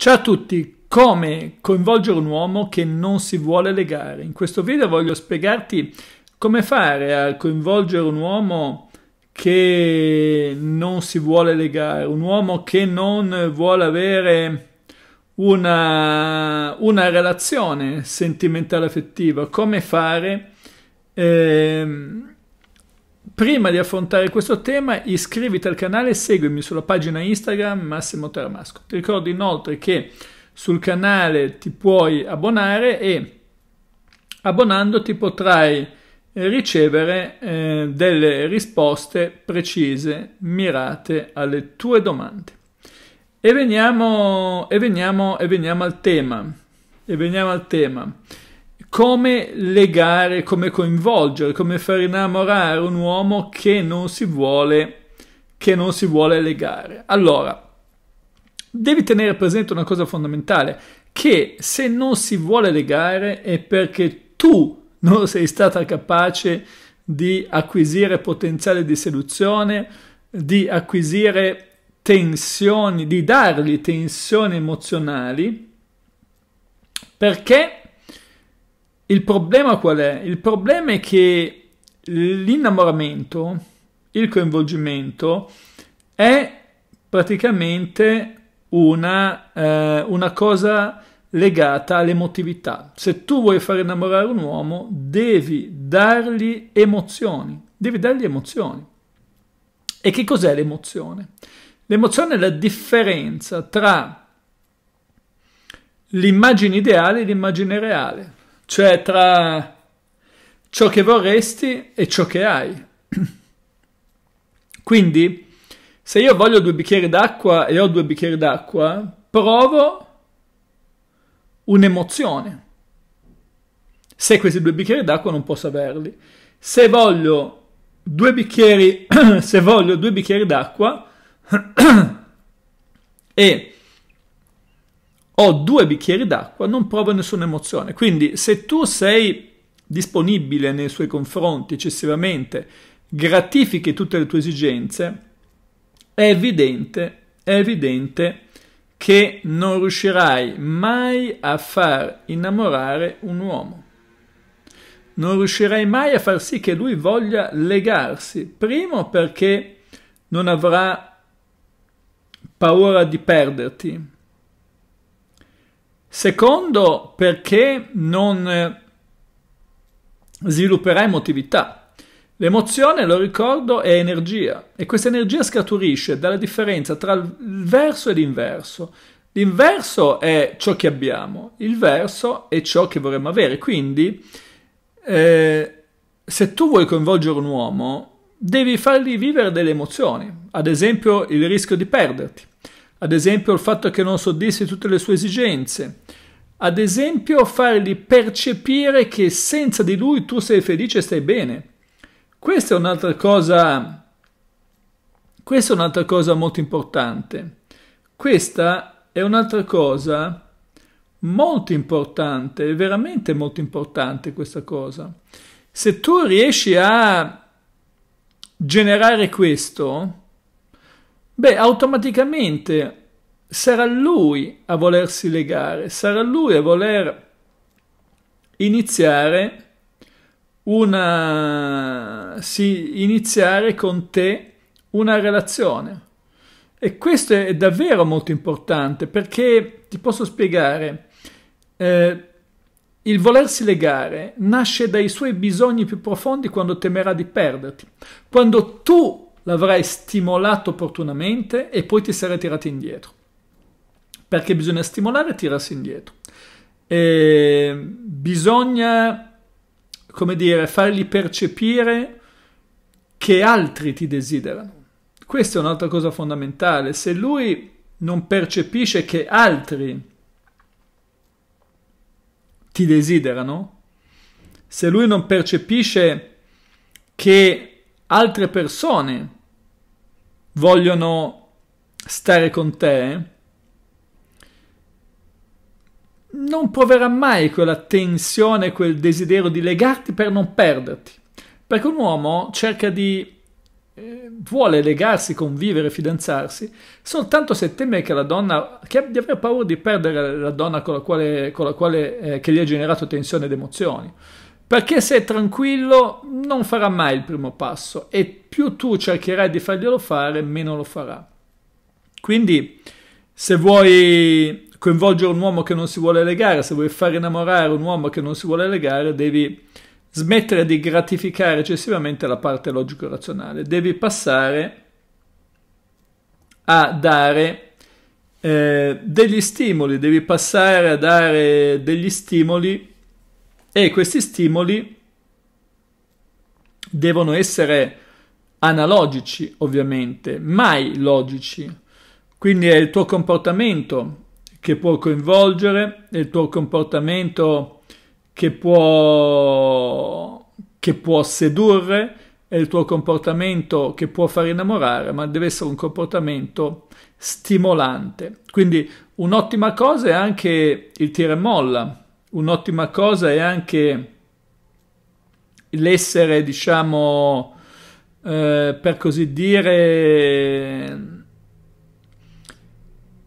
Ciao a tutti, come coinvolgere un uomo che non si vuole legare? In questo video voglio spiegarti come fare a coinvolgere un uomo che non si vuole legare, un uomo che non vuole avere una, una relazione sentimentale affettiva, come fare... Ehm, Prima di affrontare questo tema iscriviti al canale e seguimi sulla pagina Instagram Massimo Taramasco. Ti ricordo inoltre che sul canale ti puoi abbonare e abbonandoti potrai ricevere eh, delle risposte precise, mirate alle tue domande. E veniamo, e veniamo, e veniamo al tema. E veniamo al tema come legare, come coinvolgere, come far innamorare un uomo che non si vuole, che non si vuole legare. Allora, devi tenere presente una cosa fondamentale, che se non si vuole legare è perché tu non sei stata capace di acquisire potenziale di seduzione, di acquisire tensioni, di dargli tensioni emozionali, perché il problema qual è? Il problema è che l'innamoramento, il coinvolgimento, è praticamente una, eh, una cosa legata all'emotività. Se tu vuoi far innamorare un uomo, devi dargli emozioni, devi dargli emozioni. E che cos'è l'emozione? L'emozione è la differenza tra l'immagine ideale e l'immagine reale cioè tra ciò che vorresti e ciò che hai. Quindi, se io voglio due bicchieri d'acqua e ho due bicchieri d'acqua, provo un'emozione. Se questi due bicchieri d'acqua non posso averli. Se voglio due bicchieri, se voglio due bicchieri d'acqua e o due bicchieri d'acqua, non provo nessuna emozione. Quindi se tu sei disponibile nei suoi confronti eccessivamente, gratifichi tutte le tue esigenze, è evidente, è evidente che non riuscirai mai a far innamorare un uomo. Non riuscirai mai a far sì che lui voglia legarsi, primo perché non avrà paura di perderti, Secondo, perché non eh, svilupperà emotività. L'emozione, lo ricordo, è energia e questa energia scaturisce dalla differenza tra il verso e l'inverso. L'inverso è ciò che abbiamo, il verso è ciò che vorremmo avere. Quindi, eh, se tu vuoi coinvolgere un uomo, devi fargli vivere delle emozioni, ad esempio il rischio di perderti ad esempio il fatto che non soddisfi tutte le sue esigenze, ad esempio fargli percepire che senza di lui tu sei felice e stai bene. Questa è un'altra cosa, questa è un'altra cosa molto importante. Questa è un'altra cosa molto importante, veramente molto importante questa cosa. Se tu riesci a generare questo, beh, automaticamente sarà lui a volersi legare, sarà lui a voler iniziare una sì, iniziare con te una relazione. E questo è davvero molto importante perché ti posso spiegare eh, il volersi legare nasce dai suoi bisogni più profondi quando temerà di perderti. Quando tu l'avrai stimolato opportunamente e poi ti sarai tirati indietro. Perché bisogna stimolare e tirarsi indietro. E bisogna, come dire, fargli percepire che altri ti desiderano. Questa è un'altra cosa fondamentale. Se lui non percepisce che altri ti desiderano, se lui non percepisce che altre persone vogliono stare con te, non proverà mai quella tensione, quel desiderio di legarti per non perderti. Perché un uomo cerca di eh, vuole legarsi, convivere, fidanzarsi, soltanto se teme che la donna, che di aver paura di perdere la donna con la quale, con la quale eh, che gli ha generato tensione ed emozioni. Perché se è tranquillo non farà mai il primo passo e più tu cercherai di farglielo fare, meno lo farà. Quindi se vuoi coinvolgere un uomo che non si vuole legare, se vuoi far innamorare un uomo che non si vuole legare, devi smettere di gratificare eccessivamente la parte logico-razionale, devi passare a dare eh, degli stimoli, devi passare a dare degli stimoli e questi stimoli devono essere analogici ovviamente, mai logici. Quindi è il tuo comportamento che può coinvolgere, è il tuo comportamento che può, che può sedurre, è il tuo comportamento che può far innamorare, ma deve essere un comportamento stimolante. Quindi un'ottima cosa è anche il tira e molla un'ottima cosa è anche l'essere, diciamo, eh, per così dire,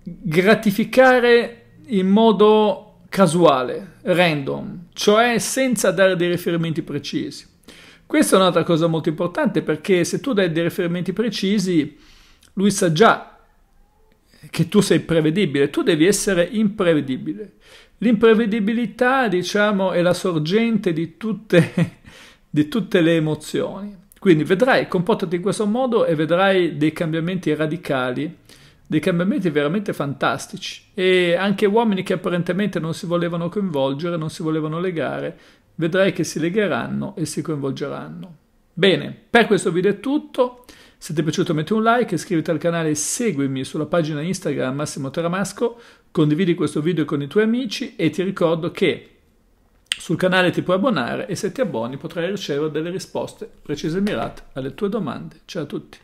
gratificare in modo casuale, random, cioè senza dare dei riferimenti precisi. Questa è un'altra cosa molto importante perché se tu dai dei riferimenti precisi, lui sa già che tu sei prevedibile, tu devi essere imprevedibile. L'imprevedibilità, diciamo, è la sorgente di tutte, di tutte le emozioni. Quindi vedrai, comportati in questo modo e vedrai dei cambiamenti radicali, dei cambiamenti veramente fantastici. E anche uomini che apparentemente non si volevano coinvolgere, non si volevano legare, vedrai che si legheranno e si coinvolgeranno. Bene, per questo video è tutto. Se ti è piaciuto metti un like, iscriviti al canale e seguimi sulla pagina Instagram Massimo Taramasco, condividi questo video con i tuoi amici e ti ricordo che sul canale ti puoi abbonare e se ti abboni potrai ricevere delle risposte precise e mirate alle tue domande. Ciao a tutti!